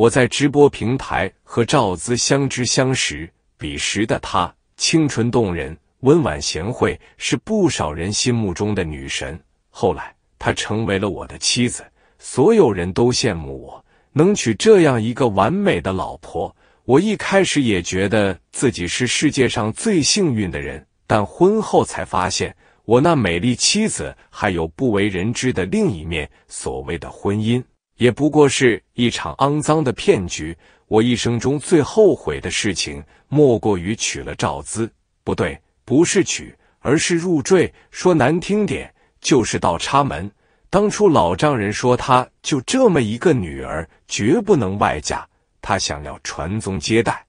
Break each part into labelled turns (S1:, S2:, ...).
S1: 我在直播平台和赵姿相知相识，彼时的她清纯动人，温婉贤惠，是不少人心目中的女神。后来，她成为了我的妻子，所有人都羡慕我能娶这样一个完美的老婆。我一开始也觉得自己是世界上最幸运的人，但婚后才发现，我那美丽妻子还有不为人知的另一面。所谓的婚姻。也不过是一场肮脏的骗局。我一生中最后悔的事情，莫过于娶了赵姿。不对，不是娶，而是入赘。说难听点，就是倒插门。当初老丈人说，他就这么一个女儿，绝不能外嫁。他想要传宗接代，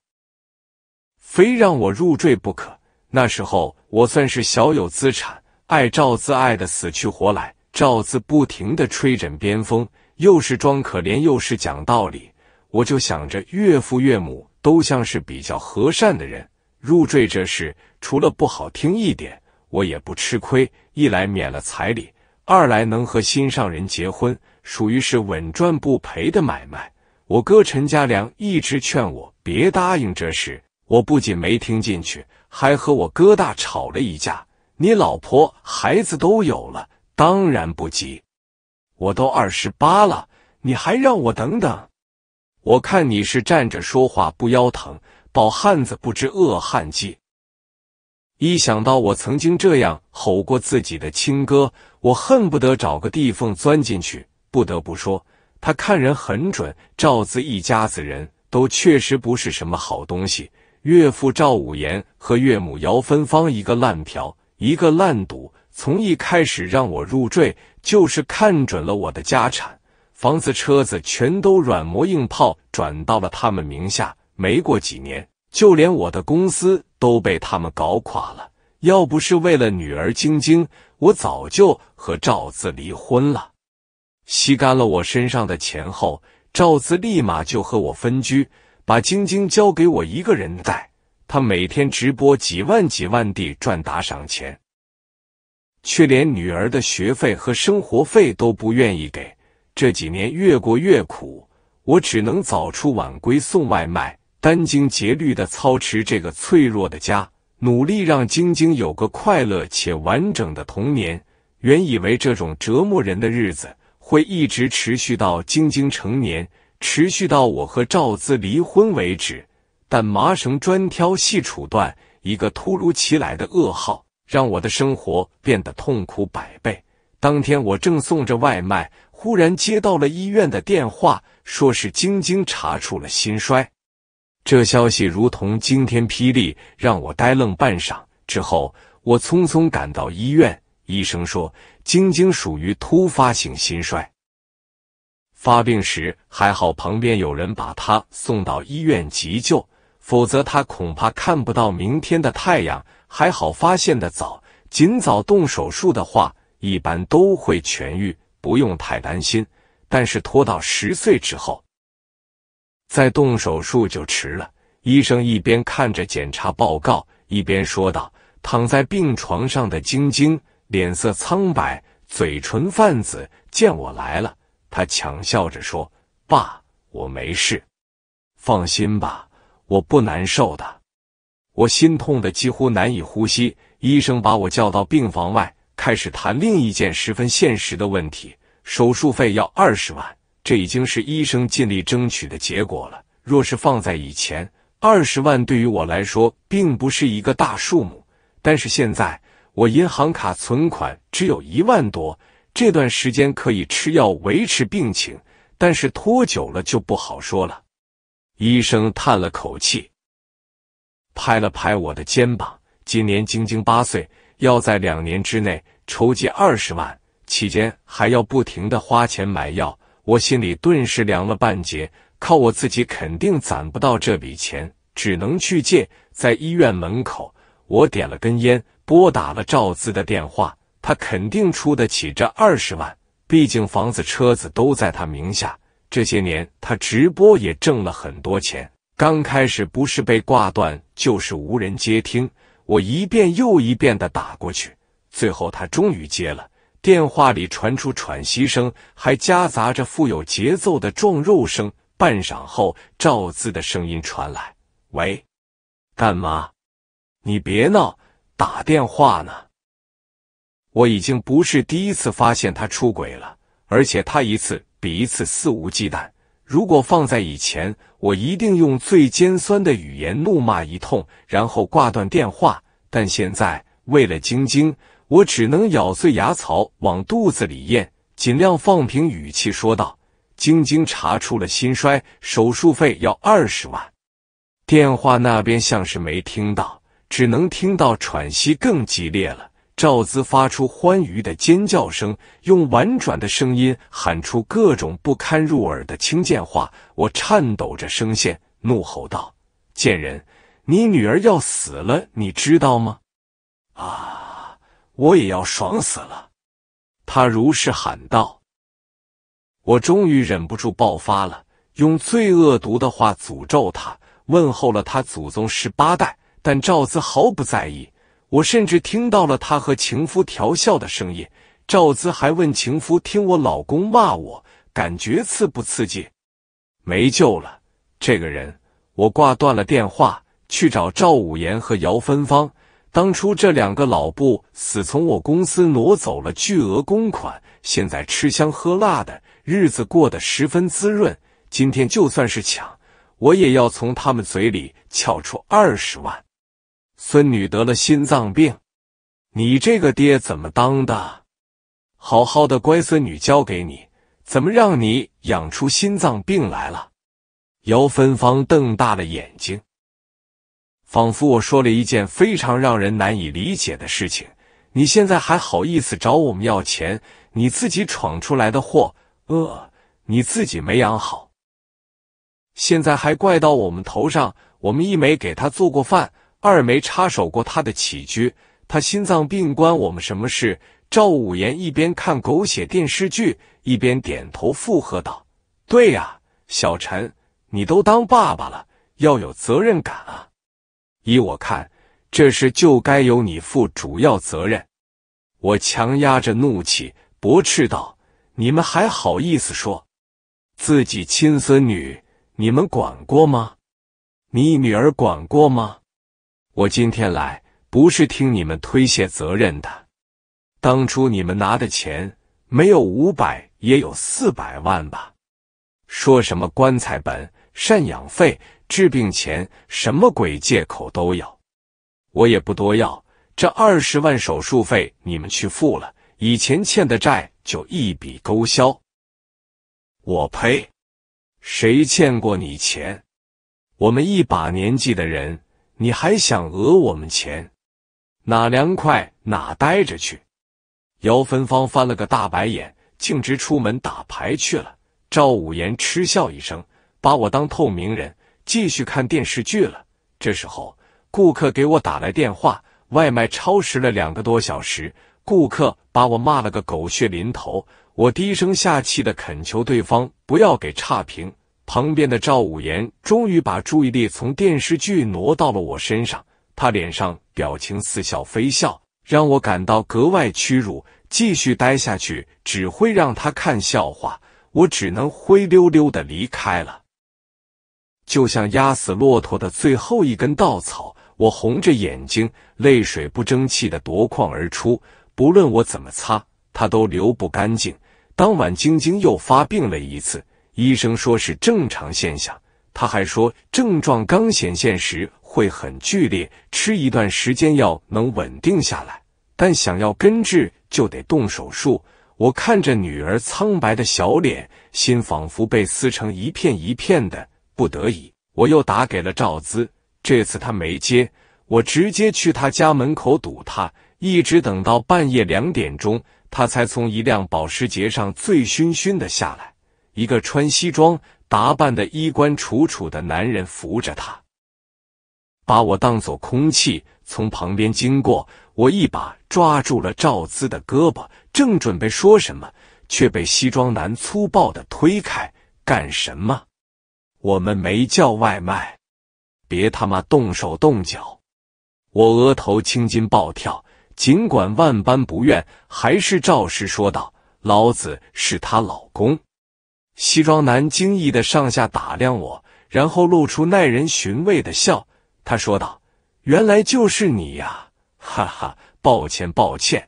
S1: 非让我入赘不可。那时候我算是小有资产，爱赵姿爱的死去活来。赵姿不停的吹枕边风。又是装可怜，又是讲道理，我就想着岳父岳母都像是比较和善的人，入赘这事除了不好听一点，我也不吃亏。一来免了彩礼，二来能和心上人结婚，属于是稳赚不赔的买卖。我哥陈家良一直劝我别答应这事，我不仅没听进去，还和我哥大吵了一架。你老婆孩子都有了，当然不急。我都二十八了，你还让我等等？我看你是站着说话不腰疼，饱汉子不知饿汉饥。一想到我曾经这样吼过自己的亲哥，我恨不得找个地缝钻进去。不得不说，他看人很准。赵子一家子人都确实不是什么好东西。岳父赵五言和岳母姚芬芳，一个烂嫖，一个烂赌。从一开始让我入赘。就是看准了我的家产，房子、车子全都软磨硬泡转到了他们名下。没过几年，就连我的公司都被他们搞垮了。要不是为了女儿晶晶，我早就和赵子离婚了。吸干了我身上的钱后，赵子立马就和我分居，把晶晶交给我一个人带。他每天直播几万几万地赚打赏钱。却连女儿的学费和生活费都不愿意给，这几年越过越苦，我只能早出晚归送外卖，殚精竭虑的操持这个脆弱的家，努力让晶晶有个快乐且完整的童年。原以为这种折磨人的日子会一直持续到晶晶成年，持续到我和赵资离婚为止，但麻绳专挑细处断，一个突如其来的噩耗。让我的生活变得痛苦百倍。当天我正送着外卖，忽然接到了医院的电话，说是晶晶查出了心衰。这消息如同惊天霹雳，让我呆愣半晌。之后我匆匆赶到医院，医生说晶晶属于突发性心衰，发病时还好旁边有人把她送到医院急救，否则她恐怕看不到明天的太阳。还好发现的早，尽早动手术的话，一般都会痊愈，不用太担心。但是拖到十岁之后再动手术就迟了。医生一边看着检查报告，一边说道：“躺在病床上的晶晶脸色苍白，嘴唇泛紫。见我来了，他强笑着说：‘爸，我没事，放心吧，我不难受的。’”我心痛的几乎难以呼吸，医生把我叫到病房外，开始谈另一件十分现实的问题：手术费要二十万，这已经是医生尽力争取的结果了。若是放在以前，二十万对于我来说并不是一个大数目，但是现在我银行卡存款只有一万多，这段时间可以吃药维持病情，但是拖久了就不好说了。医生叹了口气。拍了拍我的肩膀，今年晶晶八岁，要在两年之内筹集二十万，期间还要不停的花钱买药，我心里顿时凉了半截。靠我自己肯定攒不到这笔钱，只能去借。在医院门口，我点了根烟，拨打了赵资的电话，他肯定出得起这二十万，毕竟房子、车子都在他名下，这些年他直播也挣了很多钱。刚开始不是被挂断，就是无人接听。我一遍又一遍的打过去，最后他终于接了。电话里传出喘息声，还夹杂着富有节奏的撞肉声。半晌后，赵字的声音传来：“喂，干嘛？你别闹，打电话呢。”我已经不是第一次发现他出轨了，而且他一次比一次肆无忌惮。如果放在以前，我一定用最尖酸的语言怒骂一通，然后挂断电话。但现在为了晶晶，我只能咬碎牙槽往肚子里咽，尽量放平语气说道：“晶晶查出了心衰，手术费要二十万。”电话那边像是没听到，只能听到喘息更激烈了。赵兹发出欢愉的尖叫声，用婉转的声音喊出各种不堪入耳的轻贱话。我颤抖着声线，怒吼道：“贱人，你女儿要死了，你知道吗？”啊！我也要爽死了。”他如是喊道。我终于忍不住爆发了，用最恶毒的话诅咒他，问候了他祖宗十八代。但赵兹毫不在意。我甚至听到了她和情夫调笑的声音。赵姿还问情夫：“听我老公骂我，感觉刺不刺激？”没救了，这个人！我挂断了电话，去找赵五言和姚芬芳。当初这两个老不死从我公司挪走了巨额公款，现在吃香喝辣的日子过得十分滋润。今天就算是抢，我也要从他们嘴里撬出二十万。孙女得了心脏病，你这个爹怎么当的？好好的乖孙女交给你，怎么让你养出心脏病来了？姚芬芳瞪大了眼睛，仿佛我说了一件非常让人难以理解的事情。你现在还好意思找我们要钱？你自己闯出来的祸，呃，你自己没养好，现在还怪到我们头上。我们一没给他做过饭。二没插手过他的起居，他心脏病关我们什么事？赵五言一边看狗血电视剧，一边点头附和道：“对呀，小陈，你都当爸爸了，要有责任感啊！依我看，这事就该由你负主要责任。”我强压着怒气驳斥道：“你们还好意思说，自己亲孙女，你们管过吗？你女儿管过吗？”我今天来不是听你们推卸责任的。当初你们拿的钱没有五百也有四百万吧？说什么棺材本、赡养费、治病钱，什么鬼借口都有。我也不多要，这二十万手术费你们去付了，以前欠的债就一笔勾销。我呸！谁欠过你钱？我们一把年纪的人。你还想讹我们钱？哪凉快哪待着去！姚芬芳翻了个大白眼，径直出门打牌去了。赵五言嗤笑一声，把我当透明人，继续看电视剧了。这时候，顾客给我打来电话，外卖超时了两个多小时，顾客把我骂了个狗血淋头，我低声下气的恳求对方不要给差评。旁边的赵五言终于把注意力从电视剧挪到了我身上，他脸上表情似笑非笑，让我感到格外屈辱。继续待下去只会让他看笑话，我只能灰溜溜的离开了。就像压死骆驼的最后一根稻草，我红着眼睛，泪水不争气的夺眶而出，不论我怎么擦，它都流不干净。当晚，晶晶又发病了一次。医生说是正常现象，他还说症状刚显现时会很剧烈，吃一段时间药能稳定下来，但想要根治就得动手术。我看着女儿苍白的小脸，心仿佛被撕成一片一片的。不得已，我又打给了赵姿，这次他没接，我直接去他家门口堵他，一直等到半夜两点钟，他才从一辆保时捷上醉醺醺的下来。一个穿西装、打扮的衣冠楚楚的男人扶着他，把我当做空气从旁边经过。我一把抓住了赵姿的胳膊，正准备说什么，却被西装男粗暴的推开。干什么？我们没叫外卖，别他妈动手动脚！我额头青筋暴跳，尽管万般不愿，还是赵氏说道：“老子是她老公。”西装男惊异的上下打量我，然后露出耐人寻味的笑。他说道：“原来就是你呀，哈哈，抱歉抱歉，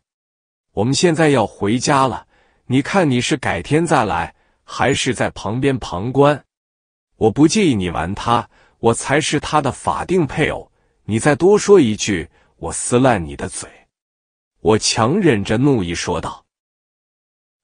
S1: 我们现在要回家了。你看你是改天再来，还是在旁边旁观？我不介意你玩他，我才是他的法定配偶。你再多说一句，我撕烂你的嘴。”我强忍着怒意说道。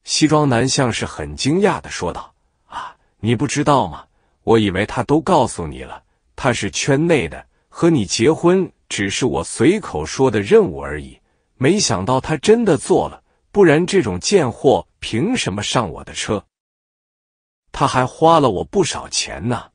S1: 西装男像是很惊讶的说道：“啊，你不知道吗？我以为他都告诉你了。他是圈内的，和你结婚只是我随口说的任务而已。没想到他真的做了，不然这种贱货凭什么上我的车？他还花了我不少钱呢。”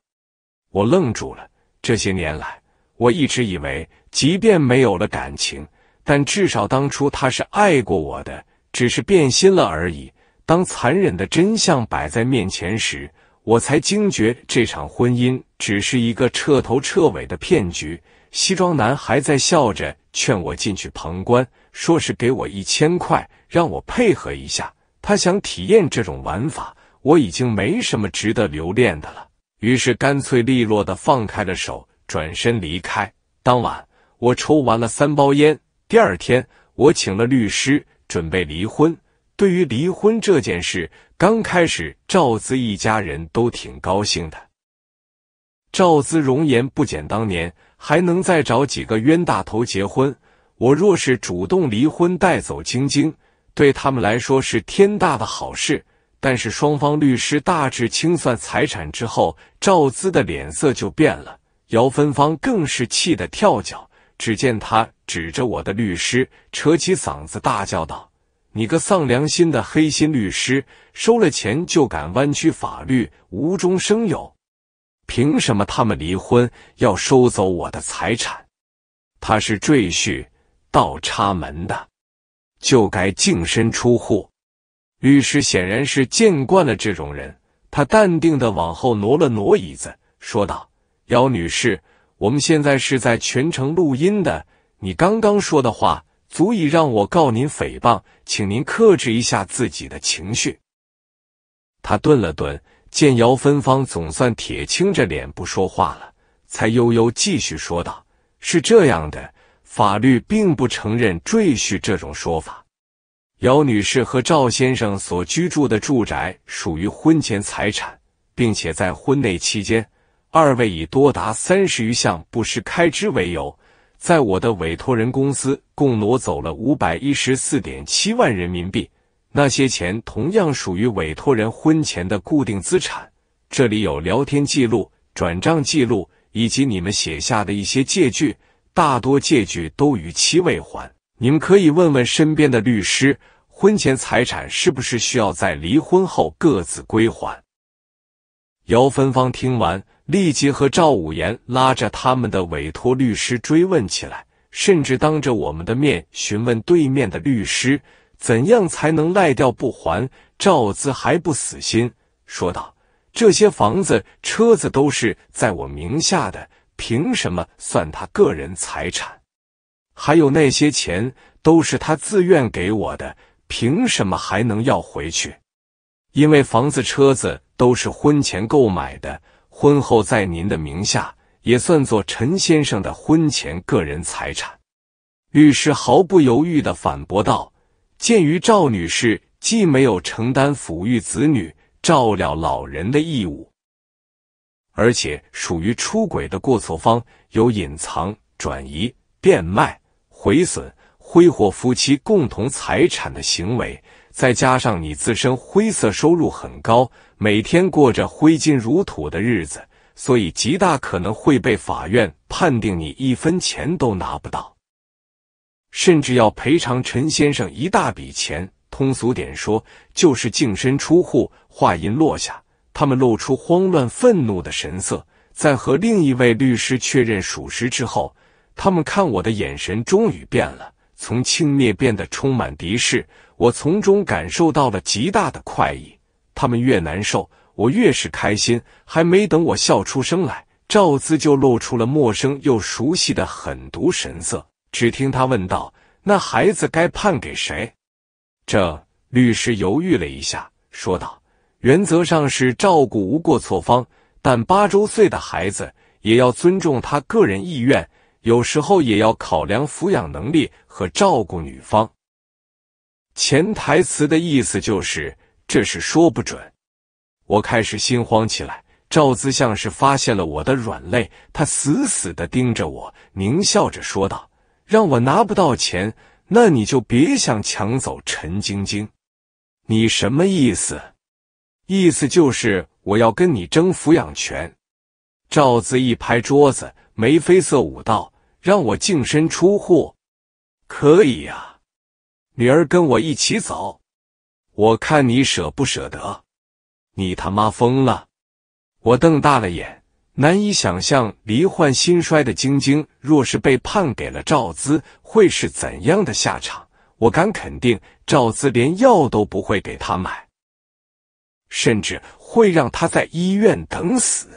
S1: 我愣住了。这些年来，我一直以为，即便没有了感情，但至少当初他是爱过我的，只是变心了而已。当残忍的真相摆在面前时，我才惊觉这场婚姻只是一个彻头彻尾的骗局。西装男还在笑着劝我进去旁观，说是给我一千块让我配合一下，他想体验这种玩法。我已经没什么值得留恋的了，于是干脆利落的放开了手，转身离开。当晚我抽完了三包烟，第二天我请了律师，准备离婚。对于离婚这件事，刚开始赵资一家人都挺高兴的。赵资容颜不减当年，还能再找几个冤大头结婚。我若是主动离婚带走晶晶，对他们来说是天大的好事。但是双方律师大致清算财产之后，赵资的脸色就变了，姚芬芳更是气得跳脚。只见他指着我的律师，扯起嗓子大叫道。你个丧良心的黑心律师，收了钱就敢弯曲法律，无中生有。凭什么他们离婚要收走我的财产？他是赘婿，倒插门的，就该净身出户。律师显然是见惯了这种人，他淡定的往后挪了挪椅子，说道：“姚女士，我们现在是在全程录音的，你刚刚说的话。”足以让我告您诽谤，请您克制一下自己的情绪。他顿了顿，见姚芬芳总算铁青着脸不说话了，才悠悠继续说道：“是这样的，法律并不承认赘婿这种说法。姚女士和赵先生所居住的住宅属于婚前财产，并且在婚内期间，二位以多达三十余项不实开支为由。”在我的委托人公司共挪走了五百一十四点七万人民币，那些钱同样属于委托人婚前的固定资产。这里有聊天记录、转账记录以及你们写下的一些借据，大多借据都逾期未还。你们可以问问身边的律师，婚前财产是不是需要在离婚后各自归还？姚芬芳听完。立即和赵五言拉着他们的委托律师追问起来，甚至当着我们的面询问对面的律师，怎样才能赖掉不还？赵资还不死心，说道：“这些房子、车子都是在我名下的，凭什么算他个人财产？还有那些钱都是他自愿给我的，凭什么还能要回去？因为房子、车子都是婚前购买的。”婚后在您的名下也算作陈先生的婚前个人财产，律师毫不犹豫的反驳道：“鉴于赵女士既没有承担抚育子女、照料老人的义务，而且属于出轨的过错方，有隐藏、转移、变卖、毁损、挥霍夫妻共同财产的行为，再加上你自身灰色收入很高。”每天过着挥金如土的日子，所以极大可能会被法院判定你一分钱都拿不到，甚至要赔偿陈先生一大笔钱。通俗点说，就是净身出户。话音落下，他们露出慌乱、愤怒的神色。在和另一位律师确认属实之后，他们看我的眼神终于变了，从轻蔑变得充满敌视。我从中感受到了极大的快意。他们越难受，我越是开心。还没等我笑出声来，赵姿就露出了陌生又熟悉的狠毒神色。只听他问道：“那孩子该判给谁？”这律师犹豫了一下，说道：“原则上是照顾无过错方，但八周岁的孩子也要尊重他个人意愿，有时候也要考量抚养能力和照顾女方。”潜台词的意思就是。这是说不准，我开始心慌起来。赵子像是发现了我的软肋，他死死的盯着我，狞笑着说道：“让我拿不到钱，那你就别想抢走陈晶晶。”“你什么意思？”“意思就是我要跟你争抚养权。”赵子一拍桌子，眉飞色舞道：“让我净身出户，可以呀，女儿跟我一起走。”我看你舍不舍得？你他妈疯了！我瞪大了眼，难以想象罹患心衰的晶晶，若是被判给了赵姿，会是怎样的下场？我敢肯定，赵姿连药都不会给他买，甚至会让他在医院等死。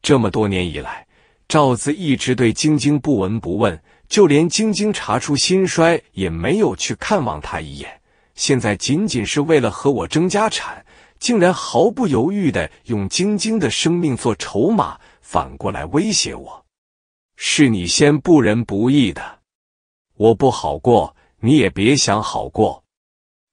S1: 这么多年以来，赵姿一直对晶晶不闻不问，就连晶晶查出心衰，也没有去看望他一眼。现在仅仅是为了和我争家产，竟然毫不犹豫的用晶晶的生命做筹码，反过来威胁我。是你先不仁不义的，我不好过，你也别想好过。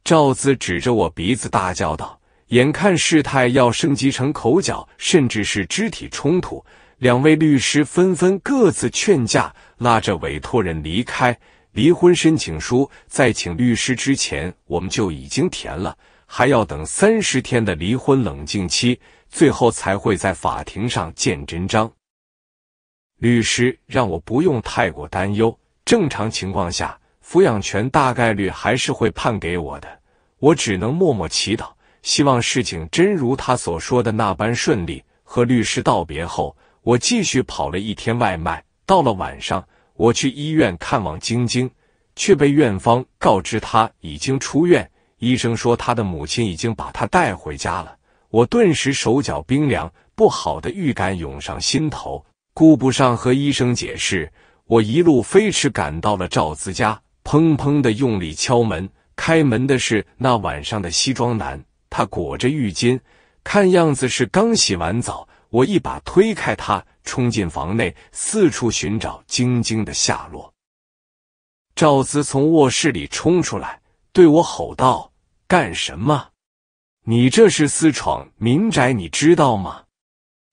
S1: 赵子指着我鼻子大叫道。眼看事态要升级成口角，甚至是肢体冲突，两位律师纷纷各自劝架，拉着委托人离开。离婚申请书在请律师之前，我们就已经填了，还要等三十天的离婚冷静期，最后才会在法庭上见真章。律师让我不用太过担忧，正常情况下，抚养权大概率还是会判给我的。我只能默默祈祷，希望事情真如他所说的那般顺利。和律师道别后，我继续跑了一天外卖，到了晚上。我去医院看望晶晶，却被院方告知她已经出院。医生说她的母亲已经把她带回家了。我顿时手脚冰凉，不好的预感涌上心头。顾不上和医生解释，我一路飞驰赶到了赵子家，砰砰的用力敲门。开门的是那晚上的西装男，他裹着浴巾，看样子是刚洗完澡。我一把推开他，冲进房内，四处寻找晶晶的下落。赵子从卧室里冲出来，对我吼道：“干什么？你这是私闯民宅，你知道吗？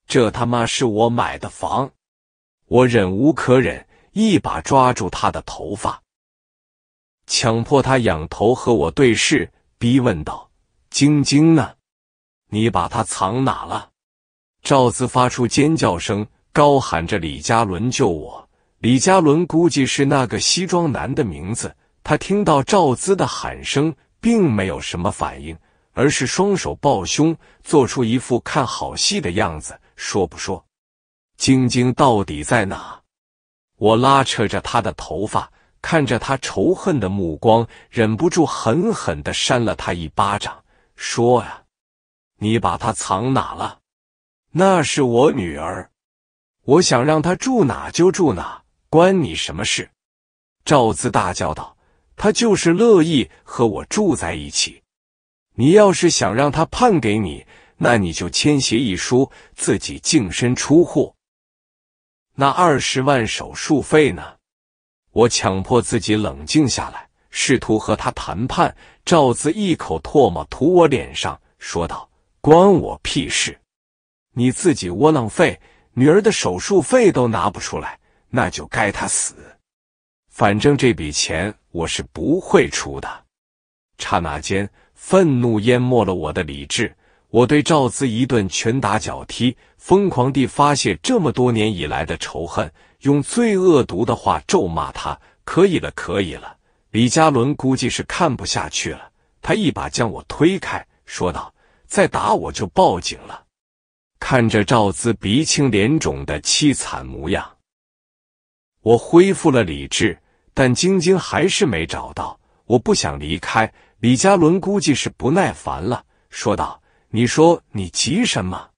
S1: 这他妈是我买的房！”我忍无可忍，一把抓住他的头发，强迫他仰头和我对视，逼问道：“晶晶呢？你把她藏哪了？”赵姿发出尖叫声，高喊着：“李嘉伦，救我！”李嘉伦估计是那个西装男的名字。他听到赵姿的喊声，并没有什么反应，而是双手抱胸，做出一副看好戏的样子，说：“不说，晶晶到底在哪？”我拉扯着他的头发，看着他仇恨的目光，忍不住狠狠的扇了他一巴掌，说：“呀，你把他藏哪了？”那是我女儿，我想让她住哪就住哪，关你什么事？赵子大叫道：“她就是乐意和我住在一起。你要是想让她判给你，那你就签协议书，自己净身出户。那二十万手术费呢？”我强迫自己冷静下来，试图和他谈判。赵子一口唾沫吐我脸上，说道：“关我屁事！”你自己窝囊废，女儿的手术费都拿不出来，那就该他死！反正这笔钱我是不会出的。刹那间，愤怒淹没了我的理智，我对赵姿一顿拳打脚踢，疯狂地发泄这么多年以来的仇恨，用最恶毒的话咒骂他。可以了，可以了。李嘉伦估计是看不下去了，他一把将我推开，说道：“再打我就报警了。”看着赵姿鼻青脸肿的凄惨模样，我恢复了理智，但晶晶还是没找到。我不想离开。李嘉伦估计是不耐烦了，说道：“你说你急什么？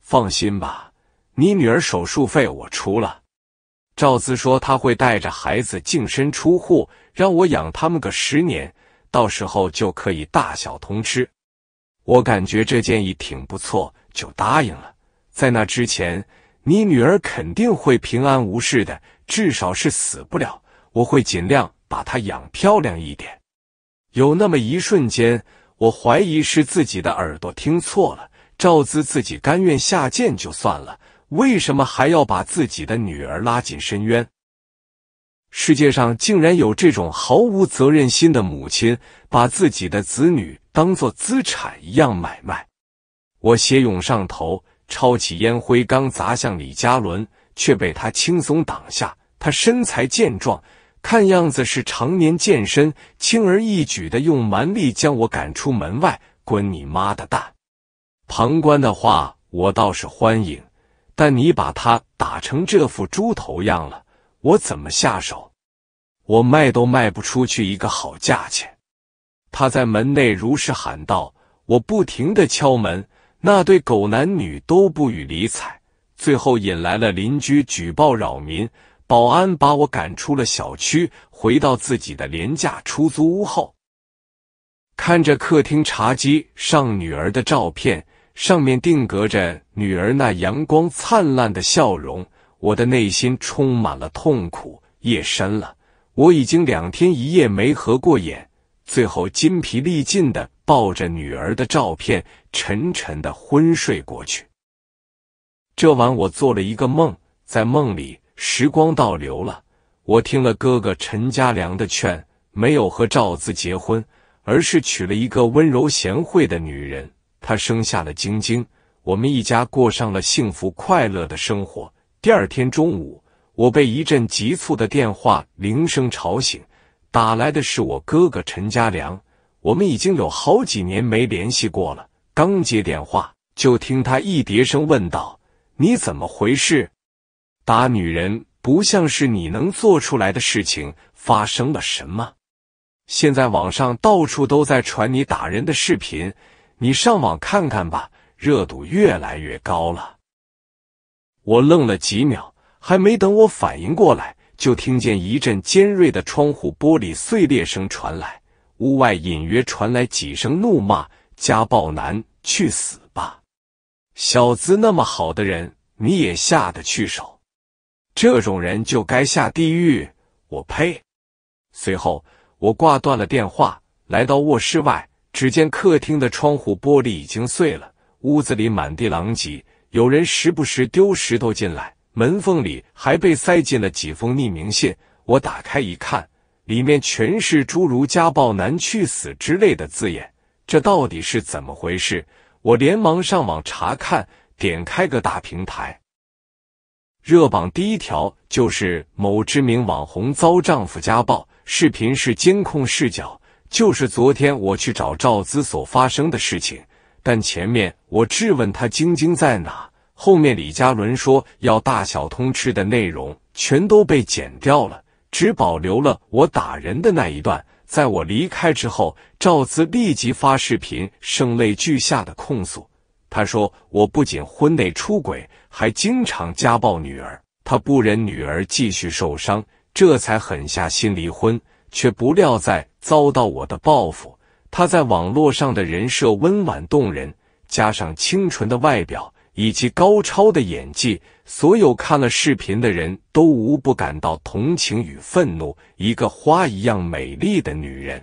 S1: 放心吧，你女儿手术费我出了。”赵姿说：“他会带着孩子净身出户，让我养他们个十年，到时候就可以大小通吃。”我感觉这建议挺不错。就答应了，在那之前，你女儿肯定会平安无事的，至少是死不了。我会尽量把她养漂亮一点。有那么一瞬间，我怀疑是自己的耳朵听错了。赵姿自己甘愿下贱就算了，为什么还要把自己的女儿拉进深渊？世界上竟然有这种毫无责任心的母亲，把自己的子女当做资产一样买卖。我血涌上头，抄起烟灰缸砸向李嘉伦，却被他轻松挡下。他身材健壮，看样子是常年健身，轻而易举的用蛮力将我赶出门外。滚你妈的蛋！旁观的话我倒是欢迎，但你把他打成这副猪头样了，我怎么下手？我卖都卖不出去一个好价钱。他在门内如是喊道。我不停的敲门。那对狗男女都不予理睬，最后引来了邻居举报扰民，保安把我赶出了小区。回到自己的廉价出租屋后，看着客厅茶几上女儿的照片，上面定格着女儿那阳光灿烂的笑容，我的内心充满了痛苦。夜深了，我已经两天一夜没合过眼，最后筋疲力尽的。抱着女儿的照片，沉沉的昏睡过去。这晚我做了一个梦，在梦里时光倒流了。我听了哥哥陈家良的劝，没有和赵子结婚，而是娶了一个温柔贤惠的女人。她生下了晶晶，我们一家过上了幸福快乐的生活。第二天中午，我被一阵急促的电话铃声吵醒，打来的是我哥哥陈家良。我们已经有好几年没联系过了。刚接电话，就听他一叠声问道：“你怎么回事？打女人不像是你能做出来的事情。发生了什么？现在网上到处都在传你打人的视频，你上网看看吧，热度越来越高了。”我愣了几秒，还没等我反应过来，就听见一阵尖锐的窗户玻璃碎裂声传来。屋外隐约传来几声怒骂：“家暴男，去死吧！小子那么好的人，你也下得去手？这种人就该下地狱！”我呸。随后，我挂断了电话，来到卧室外，只见客厅的窗户玻璃已经碎了，屋子里满地狼藉，有人时不时丢石头进来，门缝里还被塞进了几封匿名信。我打开一看。里面全是诸如“家暴男去死”之类的字眼，这到底是怎么回事？我连忙上网查看，点开个大平台，热榜第一条就是某知名网红遭丈夫家暴，视频是监控视角，就是昨天我去找赵姿所发生的事情。但前面我质问他“晶晶在哪”，后面李嘉伦说要大小通吃的内容，全都被剪掉了。只保留了我打人的那一段。在我离开之后，赵姿立即发视频，声泪俱下的控诉。他说：“我不仅婚内出轨，还经常家暴女儿。他不忍女儿继续受伤，这才狠下心离婚，却不料在遭到我的报复。”他在网络上的人设温婉动人，加上清纯的外表。以及高超的演技，所有看了视频的人都无不感到同情与愤怒。一个花一样美丽的女人，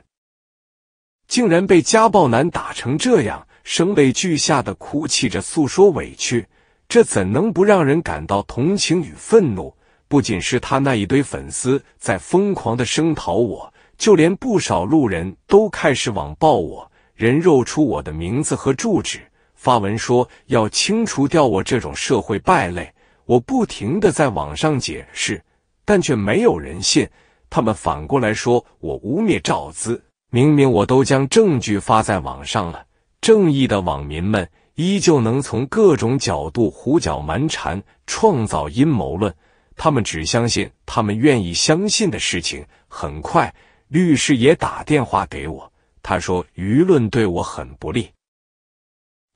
S1: 竟然被家暴男打成这样，声泪俱下的哭泣着诉说委屈，这怎能不让人感到同情与愤怒？不仅是他那一堆粉丝在疯狂的声讨我，就连不少路人都开始网暴我，人肉出我的名字和住址。发文说要清除掉我这种社会败类，我不停的在网上解释，但却没有人信。他们反过来说我污蔑赵姿，明明我都将证据发在网上了，正义的网民们依旧能从各种角度胡搅蛮缠，创造阴谋论。他们只相信他们愿意相信的事情。很快，律师也打电话给我，他说舆论对我很不利。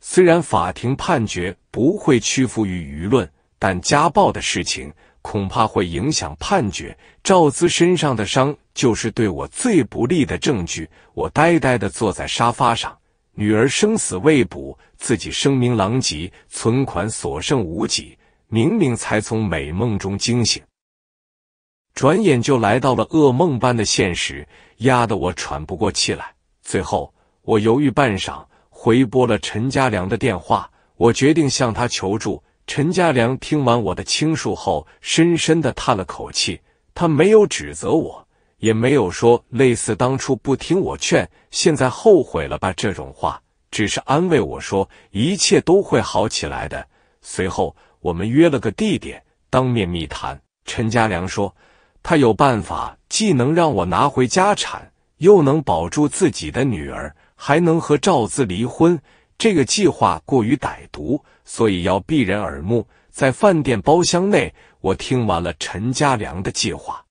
S1: 虽然法庭判决不会屈服于舆论，但家暴的事情恐怕会影响判决。赵姿身上的伤就是对我最不利的证据。我呆呆的坐在沙发上，女儿生死未卜，自己声名狼藉，存款所剩无几。明明才从美梦中惊醒，转眼就来到了噩梦般的现实，压得我喘不过气来。最后，我犹豫半晌。回拨了陈家良的电话，我决定向他求助。陈家良听完我的倾述后，深深的叹了口气。他没有指责我，也没有说类似当初不听我劝，现在后悔了吧这种话，只是安慰我说一切都会好起来的。随后，我们约了个地点，当面密谈。陈家良说，他有办法，既能让我拿回家产，又能保住自己的女儿。还能和赵子离婚？这个计划过于歹毒，所以要避人耳目。在饭店包厢内，我听完了陈家良的计划，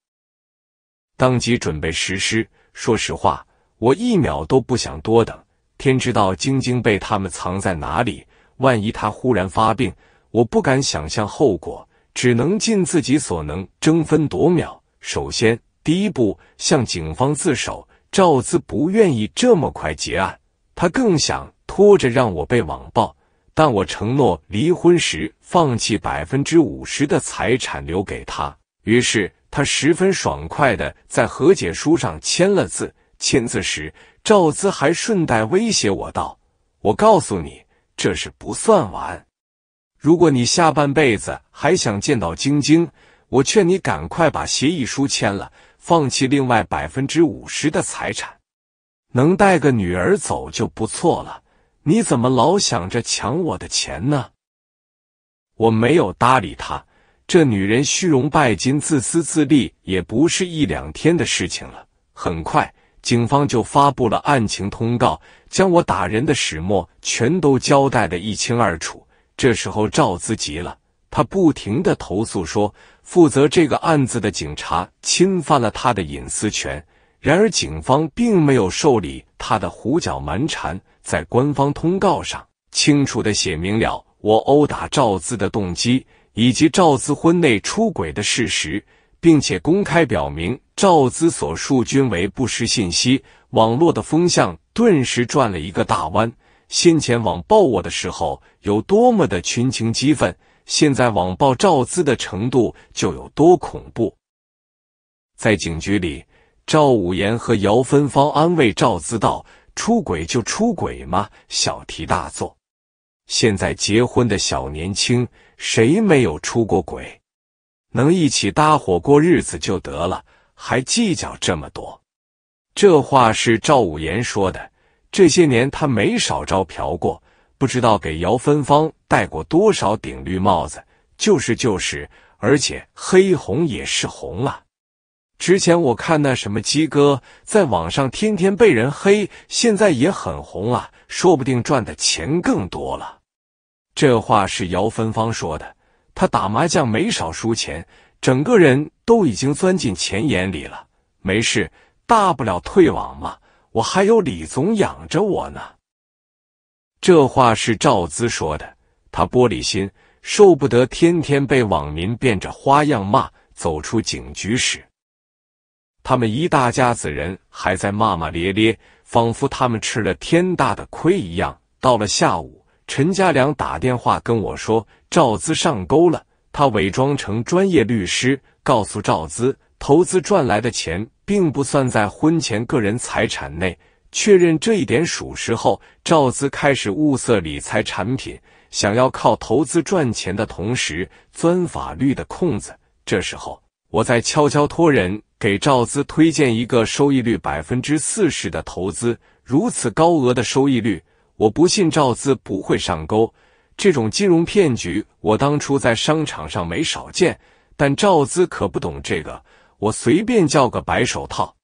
S1: 当即准备实施。说实话，我一秒都不想多等。天知道晶晶被他们藏在哪里，万一她忽然发病，我不敢想象后果，只能尽自己所能争分夺秒。首先，第一步，向警方自首。赵资不愿意这么快结案，他更想拖着让我被网暴。但我承诺离婚时放弃百分之五十的财产留给他，于是他十分爽快的在和解书上签了字。签字时，赵资还顺带威胁我道：“我告诉你，这事不算完，如果你下半辈子还想见到晶晶，我劝你赶快把协议书签了。”放弃另外百分之五十的财产，能带个女儿走就不错了。你怎么老想着抢我的钱呢？我没有搭理他，这女人虚荣拜金、自私自利也不是一两天的事情了。很快，警方就发布了案情通告，将我打人的始末全都交代的一清二楚。这时候赵资急了，他不停的投诉说。负责这个案子的警察侵犯了他的隐私权，然而警方并没有受理他的胡搅蛮缠，在官方通告上清楚的写明了我殴打赵姿的动机以及赵姿婚内出轨的事实，并且公开表明赵姿所述均为不实信息。网络的风向顿时转了一个大弯，先前网暴我的时候有多么的群情激愤。现在网暴赵姿的程度就有多恐怖。在警局里，赵五言和姚芬芳安慰赵姿道：“出轨就出轨嘛，小题大做。现在结婚的小年轻，谁没有出过轨？能一起搭伙过日子就得了，还计较这么多？”这话是赵五言说的。这些年他没少招嫖过。不知道给姚芬芳戴过多少顶绿帽子，就是就是，而且黑红也是红了。之前我看那什么鸡哥在网上天天被人黑，现在也很红啊，说不定赚的钱更多了。这话是姚芬芳说的，他打麻将没少输钱，整个人都已经钻进钱眼里了。没事，大不了退网嘛，我还有李总养着我呢。这话是赵资说的，他玻璃心，受不得天天被网民变着花样骂。走出警局时，他们一大家子人还在骂骂咧咧，仿佛他们吃了天大的亏一样。到了下午，陈家良打电话跟我说，赵资上钩了，他伪装成专业律师，告诉赵资，投资赚来的钱并不算在婚前个人财产内。确认这一点属实后，赵资开始物色理财产品，想要靠投资赚钱的同时钻法律的空子。这时候，我在悄悄托人给赵资推荐一个收益率百分之四十的投资。如此高额的收益率，我不信赵资不会上钩。这种金融骗局，我当初在商场上没少见，但赵资可不懂这个。我随便叫个白手套。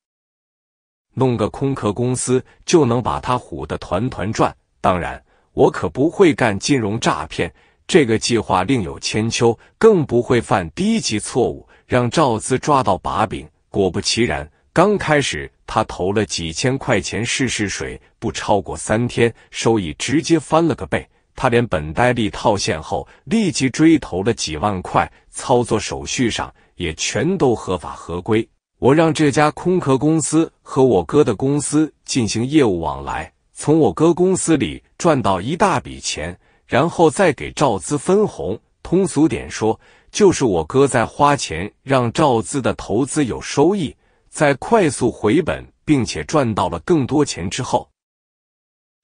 S1: 弄个空壳公司就能把他唬得团团转。当然，我可不会干金融诈骗。这个计划另有千秋，更不会犯低级错误让赵资抓到把柄。果不其然，刚开始他投了几千块钱试试水，不超过三天，收益直接翻了个倍。他连本带利套现后，立即追投了几万块，操作手续上也全都合法合规。我让这家空壳公司和我哥的公司进行业务往来，从我哥公司里赚到一大笔钱，然后再给赵资分红。通俗点说，就是我哥在花钱让赵资的投资有收益，在快速回本并且赚到了更多钱之后，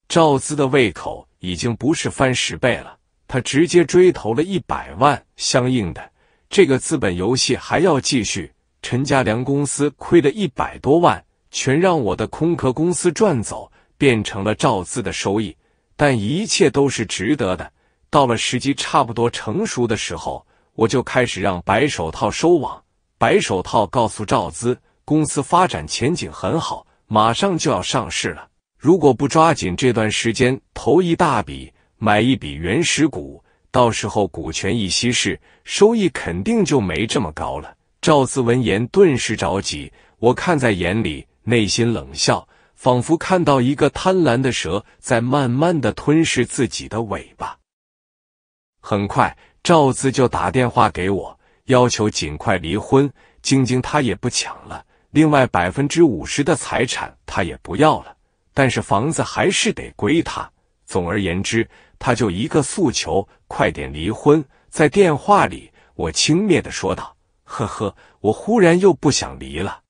S1: 赵资的胃口已经不是翻十倍了，他直接追投了一百万。相应的，这个资本游戏还要继续。陈家良公司亏了一百多万，全让我的空壳公司赚走，变成了赵资的收益。但一切都是值得的。到了时机差不多成熟的时候，我就开始让白手套收网。白手套告诉赵资，公司发展前景很好，马上就要上市了。如果不抓紧这段时间投一大笔，买一笔原始股，到时候股权一稀释，收益肯定就没这么高了。赵四闻言顿时着急，我看在眼里，内心冷笑，仿佛看到一个贪婪的蛇在慢慢的吞噬自己的尾巴。很快，赵四就打电话给我，要求尽快离婚。晶晶他也不抢了，另外百分之五十的财产他也不要了，但是房子还是得归他。总而言之，他就一个诉求：快点离婚。在电话里，我轻蔑的说道。呵呵，我忽然又不想离了。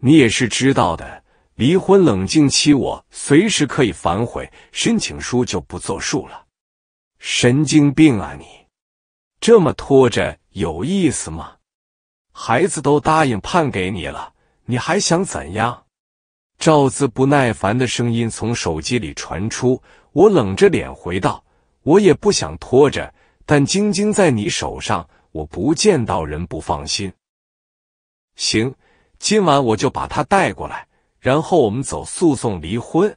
S1: 你也是知道的，离婚冷静期我随时可以反悔，申请书就不作数了。神经病啊你！这么拖着有意思吗？孩子都答应判给你了，你还想怎样？赵子不耐烦的声音从手机里传出，我冷着脸回道：“我也不想拖着，但晶晶在你手上。”我不见到人不放心。行，今晚我就把他带过来，然后我们走诉讼离婚。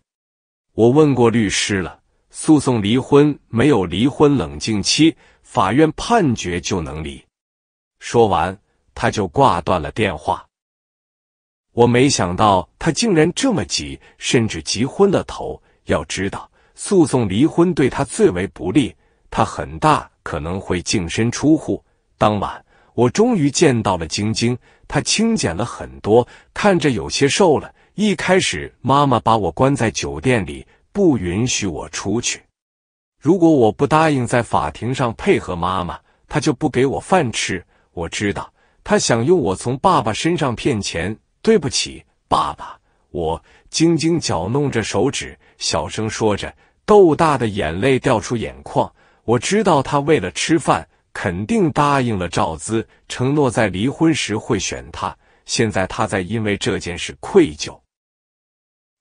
S1: 我问过律师了，诉讼离婚没有离婚冷静期，法院判决就能离。说完，他就挂断了电话。我没想到他竟然这么急，甚至急昏了头。要知道，诉讼离婚对他最为不利，他很大可能会净身出户。当晚，我终于见到了晶晶。她清减了很多，看着有些瘦了。一开始，妈妈把我关在酒店里，不允许我出去。如果我不答应在法庭上配合妈妈，她就不给我饭吃。我知道，她想用我从爸爸身上骗钱。对不起，爸爸。我晶晶搅弄着手指，小声说着，豆大的眼泪掉出眼眶。我知道，他为了吃饭。肯定答应了赵姿，承诺在离婚时会选他。现在他在因为这件事愧疚，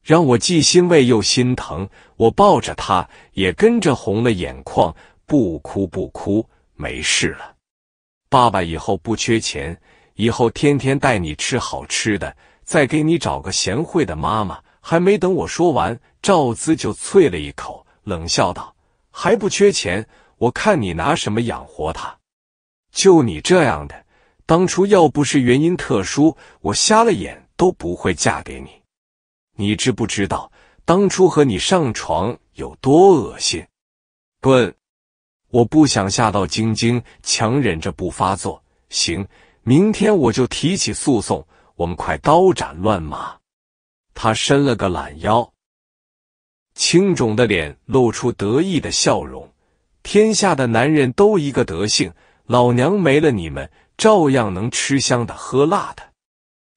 S1: 让我既欣慰又心疼。我抱着他，也跟着红了眼眶。不哭不哭，没事了。爸爸以后不缺钱，以后天天带你吃好吃的，再给你找个贤惠的妈妈。还没等我说完，赵姿就啐了一口，冷笑道：“还不缺钱？”我看你拿什么养活他？就你这样的，当初要不是原因特殊，我瞎了眼都不会嫁给你。你知不知道当初和你上床有多恶心？滚！我不想吓到晶晶，强忍着不发作。行，明天我就提起诉讼，我们快刀斩乱麻。他伸了个懒腰，青肿的脸露出得意的笑容。天下的男人都一个德性，老娘没了你们，照样能吃香的喝辣的。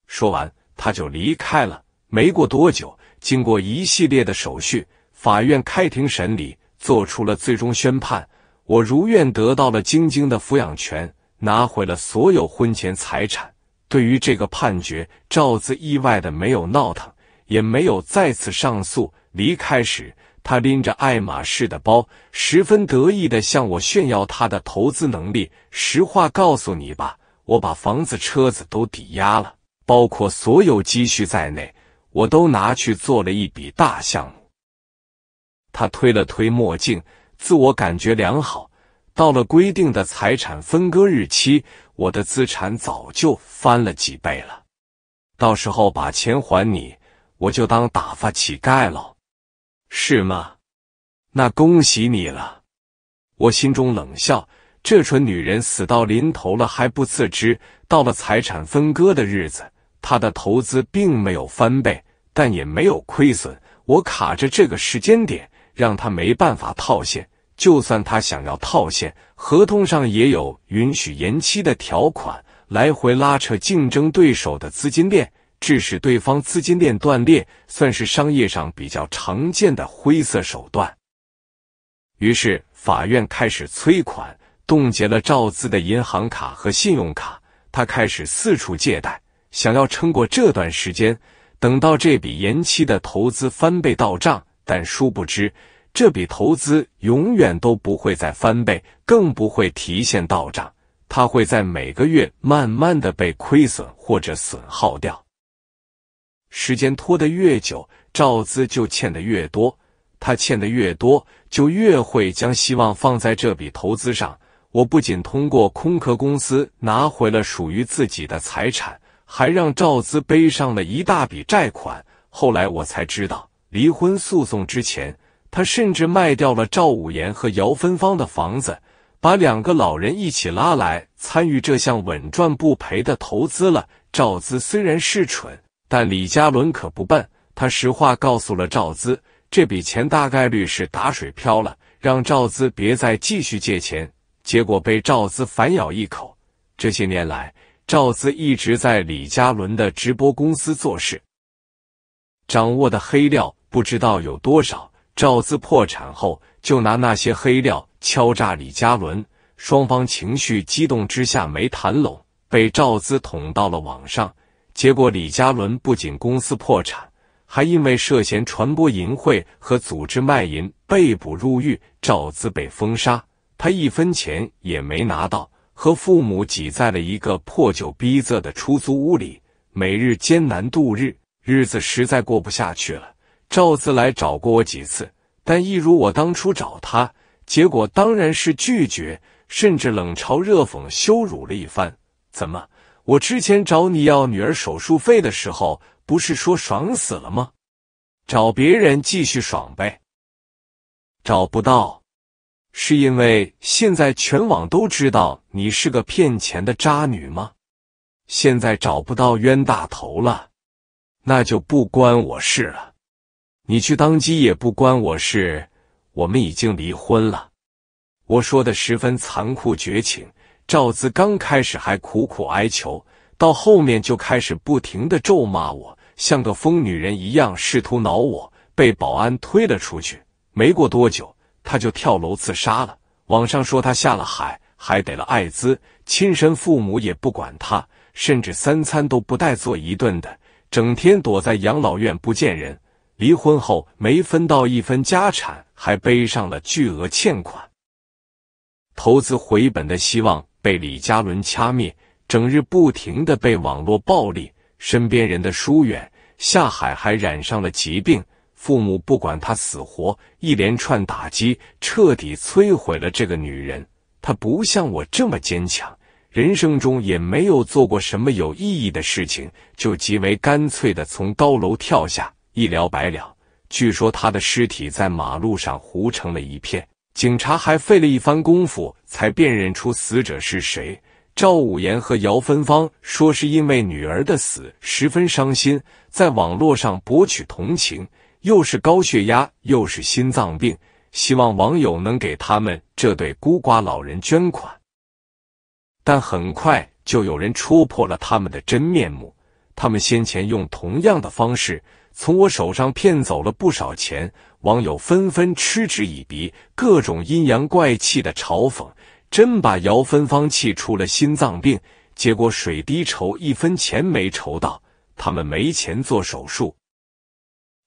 S1: 说完，他就离开了。没过多久，经过一系列的手续，法院开庭审理，做出了最终宣判。我如愿得到了晶晶的抚养权，拿回了所有婚前财产。对于这个判决，赵子意外的没有闹腾，也没有再次上诉。离开时。他拎着爱马仕的包，十分得意的向我炫耀他的投资能力。实话告诉你吧，我把房子、车子都抵押了，包括所有积蓄在内，我都拿去做了一笔大项目。他推了推墨镜，自我感觉良好。到了规定的财产分割日期，我的资产早就翻了几倍了。到时候把钱还你，我就当打发乞丐了。是吗？那恭喜你了。我心中冷笑，这蠢女人死到临头了还不自知。到了财产分割的日子，她的投资并没有翻倍，但也没有亏损。我卡着这个时间点，让她没办法套现。就算她想要套现，合同上也有允许延期的条款，来回拉扯竞争对手的资金链。致使对方资金链断裂，算是商业上比较常见的灰色手段。于是法院开始催款，冻结了赵资的银行卡和信用卡。他开始四处借贷，想要撑过这段时间，等到这笔延期的投资翻倍到账。但殊不知，这笔投资永远都不会再翻倍，更不会提现到账。它会在每个月慢慢的被亏损或者损耗掉。时间拖得越久，赵资就欠得越多。他欠得越多，就越会将希望放在这笔投资上。我不仅通过空壳公司拿回了属于自己的财产，还让赵资背上了一大笔债款。后来我才知道，离婚诉讼之前，他甚至卖掉了赵五言和姚芬芳的房子，把两个老人一起拉来参与这项稳赚不赔的投资了。赵资虽然是蠢。但李嘉伦可不笨，他实话告诉了赵资，这笔钱大概率是打水漂了，让赵资别再继续借钱。结果被赵资反咬一口。这些年来，赵资一直在李嘉伦的直播公司做事，掌握的黑料不知道有多少。赵资破产后，就拿那些黑料敲诈李嘉伦。双方情绪激动之下没谈拢，被赵资捅到了网上。结果，李嘉伦不仅公司破产，还因为涉嫌传播淫秽和组织卖淫被捕入狱，赵姿被封杀，他一分钱也没拿到，和父母挤在了一个破旧逼仄的出租屋里，每日艰难度日，日子实在过不下去了。赵姿来找过我几次，但一如我当初找他，结果当然是拒绝，甚至冷嘲热讽、羞辱了一番。怎么？我之前找你要女儿手术费的时候，不是说爽死了吗？找别人继续爽呗。找不到，是因为现在全网都知道你是个骗钱的渣女吗？现在找不到冤大头了，那就不关我事了。你去当鸡也不关我事。我们已经离婚了。我说的十分残酷绝情。赵姿刚开始还苦苦哀求，到后面就开始不停的咒骂我，像个疯女人一样，试图挠我，被保安推了出去。没过多久，她就跳楼自杀了。网上说她下了海，还得了艾滋，亲生父母也不管她，甚至三餐都不带做一顿的，整天躲在养老院不见人。离婚后没分到一分家产，还背上了巨额欠款，投资回本的希望。被李嘉伦掐灭，整日不停的被网络暴力，身边人的疏远，下海还染上了疾病，父母不管他死活，一连串打击彻底摧毁了这个女人。她不像我这么坚强，人生中也没有做过什么有意义的事情，就极为干脆的从高楼跳下，一了百了。据说她的尸体在马路上糊成了一片。警察还费了一番功夫才辨认出死者是谁。赵五言和姚芬芳说，是因为女儿的死十分伤心，在网络上博取同情，又是高血压又是心脏病，希望网友能给他们这对孤寡老人捐款。但很快就有人戳破了他们的真面目，他们先前用同样的方式从我手上骗走了不少钱。网友纷纷嗤之以鼻，各种阴阳怪气的嘲讽，真把姚芬芳气出了心脏病。结果水滴筹一分钱没筹到，他们没钱做手术。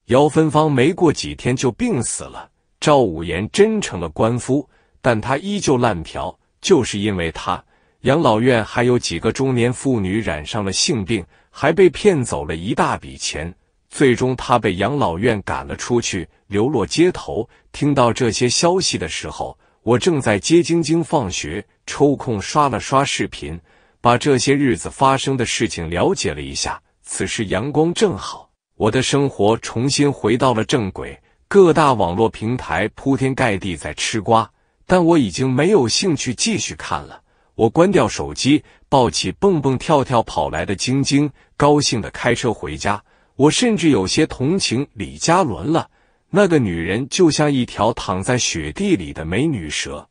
S1: 姚芬芳没过几天就病死了。赵五言真成了官夫，但他依旧烂嫖，就是因为他，养老院还有几个中年妇女染上了性病，还被骗走了一大笔钱。最终，他被养老院赶了出去，流落街头。听到这些消息的时候，我正在接晶晶放学，抽空刷了刷视频，把这些日子发生的事情了解了一下。此时阳光正好，我的生活重新回到了正轨。各大网络平台铺天盖地在吃瓜，但我已经没有兴趣继续看了。我关掉手机，抱起蹦蹦跳跳跑来的晶晶，高兴的开车回家。我甚至有些同情李嘉伦了，那个女人就像一条躺在雪地里的美女蛇，